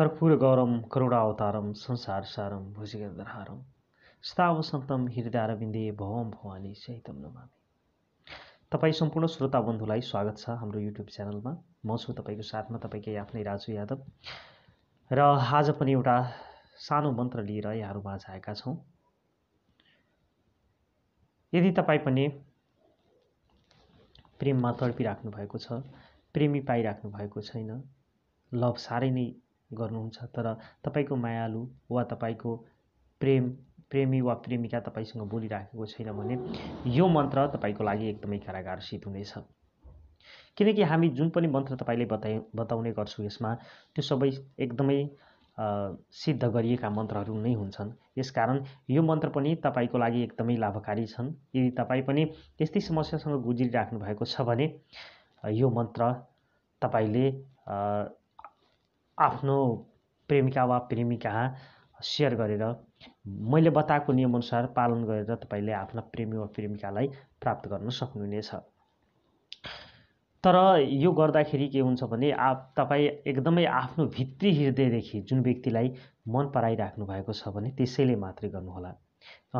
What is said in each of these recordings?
गौरम గౌరం संसार सारम సారం భుజగంధరహారం స్థావసन्तम हृदय बिन्दे भवम भवानी सहितम नमामि तपाईँ सम्पूर्ण श्रोता बन्धुलाई स्वागत छ हाम्रो युट्युब च्यानलमा म छु तपाईँको साथमा तपाईँकै आफ्नै राजु यादव र आज पनि एउटा सानो मन्त्र लिएर यहाँहरू माझ आएका छौँ यदि तपाईँ पनि प्रेममा तडपिराख्नु भएको छ प्रेमी पाइराख्नु भएको छैन लभ साह्रै नै गर्नुहुन्छ तर तपाईँको मायालु वा तपाईँको प्रेम प्रेमी वा प्रेमिका तपाईँसँग बोलिराखेको छैन भने यो मन्त्र तपाईँको लागि एकदमै कारागार सिद्ध हुनेछ किनकि हामी जुन पनि मन्त्र तपाईँले बताइ बताउने गर्छौँ यसमा त्यो सबै एकदमै सिद्ध गरिएका मन्त्रहरू नै हुन्छन् यसकारण यो मन्त्र पनि तपाईँको लागि एकदमै लाभकारी छन् यदि तपाईँ पनि त्यस्तै समस्यासँग गुज्रिराख्नु भएको छ भने यो मन्त्र तपाईँले आफ्नो प्रेमिका वा प्रेमिका सेयर गरेर मैले बताएको नियमअनुसार पालन गरेर तपाईँले आफ्ना प्रेमी वा प्रेमिकालाई प्राप्त गर्न सक्नुहुनेछ तर यो गर्दाखेरि के हुन्छ भने आ तपाईँ एकदमै आफ्नो भित्री हृदयदेखि जुन व्यक्तिलाई मन पराइराख्नु भएको छ भने त्यसैले मात्रै गर्नुहोला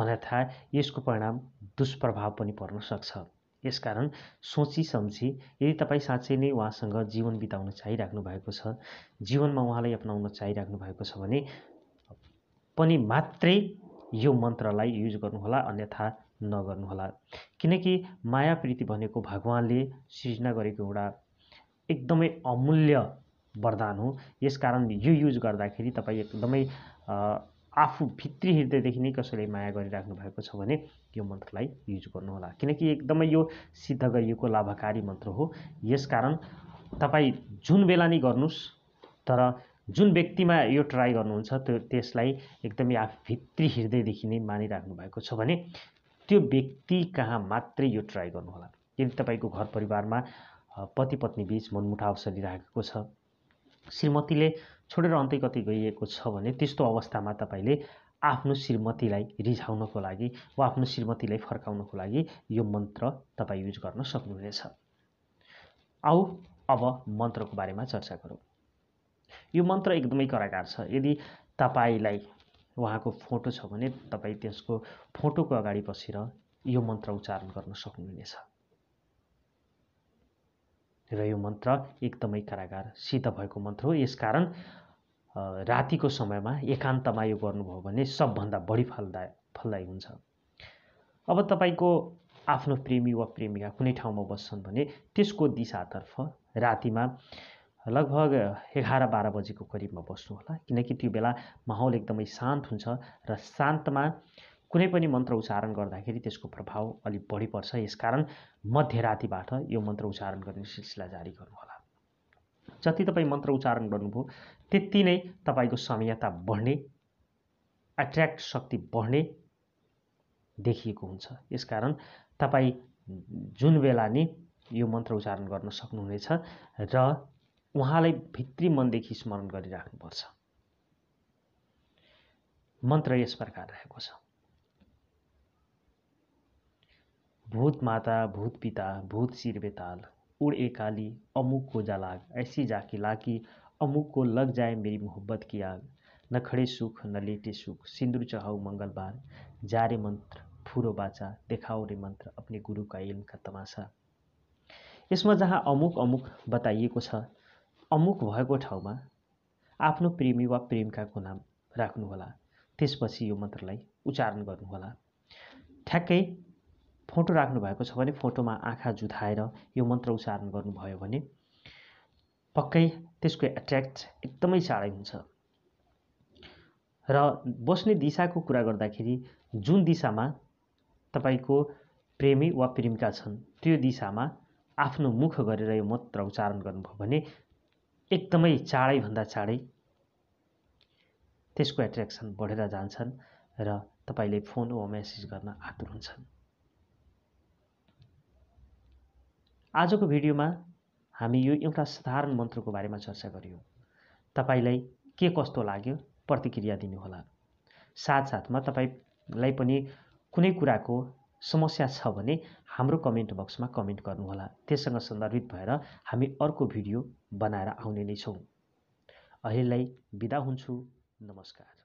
अन्यथा यसको परिणाम दुष्प्रभाव पनि पर्न सक्छ यसकारण सोची सम्झी यदि तपाईँ साँच्चै नै उहाँसँग जीवन बिताउन चाहिराख्नु भएको छ जीवनमा उहाँलाई अप्नाउन चाहिराख्नु भएको छ भने पनि मात्रै यो मन्त्रलाई युज गर्नुहोला अन्यथा नगर्नुहोला किनकि माया प्रीति भनेको भगवान्ले सृजना गरेको एउटा एकदमै अमूल्य वरदान हो यसकारण यो युज गर्दाखेरि तपाईँ एकदमै आफू भित्री हृदयदेखि नै कसैले माया गरिराख्नु भएको छ भने यो मन्त्रलाई युज गर्नुहोला किनकि एकदमै यो सिद्ध गरिएको लाभकारी मन्त्र हो यसकारण तपाईँ जुन बेला नै गर्नुहोस् तर जुन व्यक्तिमा यो ट्राई गर्नुहुन्छ त्यो त्यसलाई एकदमै आफू भित्री हृदयदेखि नै मानिराख्नु भएको छ भने त्यो व्यक्ति कहाँ मात्रै यो ट्राई गर्नुहोला यदि तपाईँको घर परिवारमा पति पत्नी बिच मनमुठाव चलिरहेको छ श्रीमतीले छोडेर अन्तै कति गइएको छ भने त्यस्तो अवस्थामा तपाईँले आफ्नो श्रीमतीलाई रिझाउनको लागि वा आफ्नो श्रीमतीलाई फर्काउनको लागि यो मन्त्र तपाईँ युज गर्न सक्नुहुनेछ आऊ अब मन्त्रको बारेमा चर्चा गरौँ यो मन्त्र एकदमै कराकार छ यदि तपाईँलाई उहाँको फोटो छ भने तपाईँ त्यसको फोटोको अगाडि बसेर यो मन्त्र उच्चारण गर्न सक्नुहुनेछ र यो मन्त्र एकदमै सिद्ध भएको मन्त्र हो यस कारण रातिको समयमा एकान्तमा यो गर्नुभयो भने सबभन्दा बढी फलदाय फलदायी हुन्छ अब तपाईँको आफ्नो प्रेमी वा प्रेमिका कुनै ठाउँमा बस्छन् भने त्यसको दिशातर्फ रातिमा लगभग एघार बाह्र बजेको करिबमा बस्नुहोला किनकि त्यो बेला माहौल एकदमै शान्त हुन्छ र शान्तमा कुनै पनि मन्त्र उच्चारण गर्दाखेरि त्यसको प्रभाव अलिक बढी पर्छ यसकारण मध्यरातिबाट यो मन्त्र उच्चारण गर्ने सिलसिला जारी गर्नुहोला जति तपाईँ मन्त्र उच्चारण गर्नुभयो त्यति नै तपाईँको समयता बढ्ने एट्र्याक्ट शक्ति बढ्ने देखिएको हुन्छ यसकारण तपाईँ जुन बेला नै यो मन्त्र उच्चारण गर्न सक्नुहुनेछ र उहाँलाई भित्री मनदेखि स्मरण गरिराख्नुपर्छ मन्त्र यस प्रकार रहेको छ भूत माता भूत पिता भूत शिरबेताल बेताल उड़ ए काली अमुक को जालाग ऐसी जाके लाकी अमुक को लग जाए मेरी मोहब्बत की आग न खड़े सुख न लेटे सुख सिंदूर चढ़ाऊ मंगलवार जा रे मंत्र फुरो बाचा देखाओ रे मंत्र अपने गुरु का इल्म का तमासा यसमा जहाँ अमुक अमुक बताइएको छ अमुक भएको ठाउँमा आफ्नो प्रेमी वा प्रेमिकाको नाम राख्नुहोला त्यसपछि यो मन्त्रलाई उच्चारण गर्नुहोला ठ्याक्कै फोटो राख्नुभएको छ भने फोटोमा आँखा जुधाएर यो मन्त्र उच्चारण गर्नुभयो भने पक्कै त्यसको एट्र्याक्ट एकदमै चाँडै हुन्छ र बस्ने दिशाको कुरा गर्दाखेरि जुन दिशामा तपाईँको प्रेमी वा प्रेमिका छन् त्यो दिशामा आफ्नो मुख गरेर यो मन्त्र उच्चारण गर्नुभयो भने एकदमै चाँडैभन्दा चाँडै त्यसको एट्र्याक्सन बढेर जान्छन् र तपाईँले फोन वा मेसेज गर्न आतुर हुन्छन् आजको भिडियोमा हामी यो एउटा साधारण मन्त्रको बारेमा चर्चा गऱ्यौँ तपाईँलाई के कस्तो लाग्यो प्रतिक्रिया दिनुहोला साथसाथमा तपाईँलाई पनि कुनै कुराको समस्या छ भने हाम्रो कमेन्ट बक्समा कमेन्ट गर्नुहोला त्यससँग सन्दर्भित भएर हामी अर्को भिडियो बनाएर आउने नै छौँ अहिलेलाई बिदा हुन्छु नमस्कार